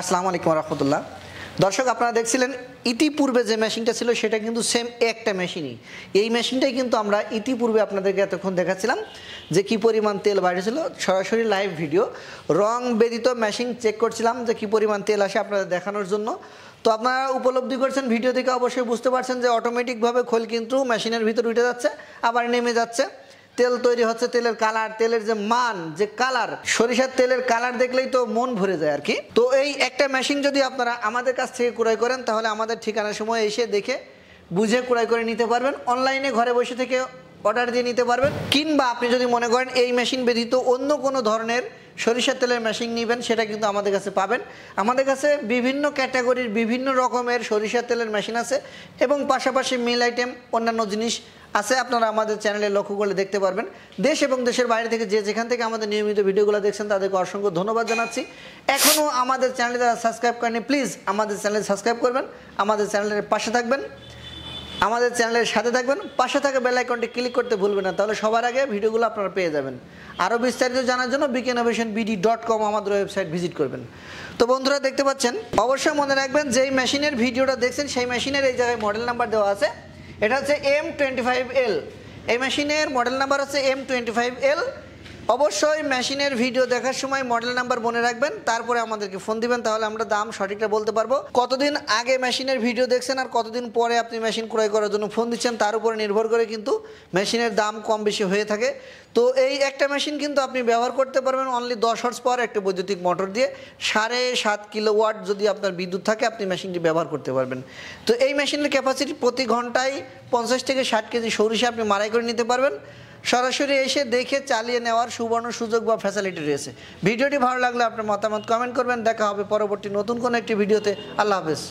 আসসালামু আলাইকুম রহমতুল্লাহ দর্শক আপনারা দেখছিলেন ইতিপূর্বে যে মেশিনটা ছিল সেটা কিন্তু সেম একটা মেশিনই এই মেশিনটাই কিন্তু আমরা ইতিপূর্বে আপনাদেরকে এতক্ষণ দেখাচ্ছিলাম যে কি পরিমাণ তেল বাড়িয়েছিল সরাসরি লাইভ ভিডিও রং বেদিত মেশিন চেক করছিলাম যে কি পরিমাণ তেল আসে আপনাদের দেখানোর জন্য তো আপনারা উপলব্ধি করছেন ভিডিও থেকে অবশ্যই বুঝতে পারছেন যে অটোমেটিকভাবে খোল কিন্তু মেশিনের ভিতর উঠে যাচ্ছে আবার নেমে যাচ্ছে তেল তৈরি হচ্ছে তেলের কালার তেলের যে মান যে কালার সরিষার তেলের কালার দেখলেই তো মন ভরে যায় আর কি তো এই একটা মেশিন যদি আপনারা আমাদের কাছ থেকে ক্রয় করেন তাহলে আমাদের ঠিকানার সময় এসে দেখে বুঝে ক্রয় করে নিতে পারবেন অনলাইনে ঘরে বসে থেকে অর্ডার দিয়ে নিতে পারবেন কিংবা আপনি যদি মনে করেন এই মেশিন ব্যতীত অন্য কোনো ধরনের সরিষার তেলের মেশিন নেবেন সেটা কিন্তু আমাদের কাছে পাবেন আমাদের কাছে বিভিন্ন ক্যাটাগরির বিভিন্ন রকমের সরিষার তেলের মেশিন আছে এবং পাশাপাশি মিল আইটেম অন্যান্য জিনিস আছে আপনারা আমাদের চ্যানেলে লক্ষ্য করলে দেখতে পারবেন দেশ এবং দেশের বাইরে থেকে যে যেখান থেকে আমাদের নিয়মিত ভিডিওগুলো দেখছেন তাদেরকে অসংখ্য ধন্যবাদ জানাচ্ছি এখনও আমাদের চ্যানেলে যারা সাবস্ক্রাইব করেনি প্লিজ আমাদের চ্যানেলে সাবস্ক্রাইব করবেন আমাদের চ্যানেলের পাশে থাকবেন আমাদের চ্যানেলের সাথে থাকবেন পাশে থাকা বেল আইকনটি ক্লিক করতে ভুলবেন না তাহলে সবার আগে ভিডিওগুলো আপনারা পেয়ে যাবেন আরও বিস্তারিত জানার জন্য বিকেনোভেশন বিডি ডট কম আমাদের ওয়েবসাইট ভিজিট করবেন তো বন্ধুরা দেখতে পাচ্ছেন অবশ্যই মনে রাখবেন যেই মেশিনের ভিডিওটা দেখছেন সেই মেশিনের এই জায়গায় মডেল নাম্বার দেওয়া আছে এটা হচ্ছে এম টোয়েন্টি ফাইভ এল এই মেশিনের মডেল নাম্বার হচ্ছে এম টোয়েন্টি ফাইভ এল অবশ্যই মেশিনের ভিডিও দেখার সময় মডেল নাম্বার মনে রাখবেন তারপরে আমাদেরকে ফোন দিবেন তাহলে আমরা দাম সঠিকটা বলতে পারবো কতদিন আগে মেশিনের ভিডিও দেখছেন আর কতদিন পরে আপনি মেশিন ক্রয় করার জন্য ফোন দিচ্ছেন তার উপরে নির্ভর করে কিন্তু মেশিনের দাম কম বেশি হয়ে থাকে তো এই একটা মেশিন কিন্তু আপনি ব্যবহার করতে পারবেন অনলি দশ হর্স পর একটা বৈদ্যুতিক মোটর দিয়ে সাড়ে সাত কিলোওয়াট যদি আপনার বিদ্যুৎ থাকে আপনি মেশিনটি ব্যবহার করতে পারবেন তো এই মেশিনের ক্যাপাসিটি প্রতি ঘন্টায় পঞ্চাশ থেকে ষাট কেজি সরিষা আপনি মারাই করে নিতে পারবেন সরাসরি এসে দেখে চালিয়ে নেওয়ার সুবর্ণ সুযোগ বা ফ্যাসিলিটি রয়েছে ভিডিওটি ভালো লাগলে আপনার মতামত কমেন্ট করবেন দেখা হবে পরবর্তী নতুন কোনো একটি ভিডিওতে আল্লাহ হাফেজ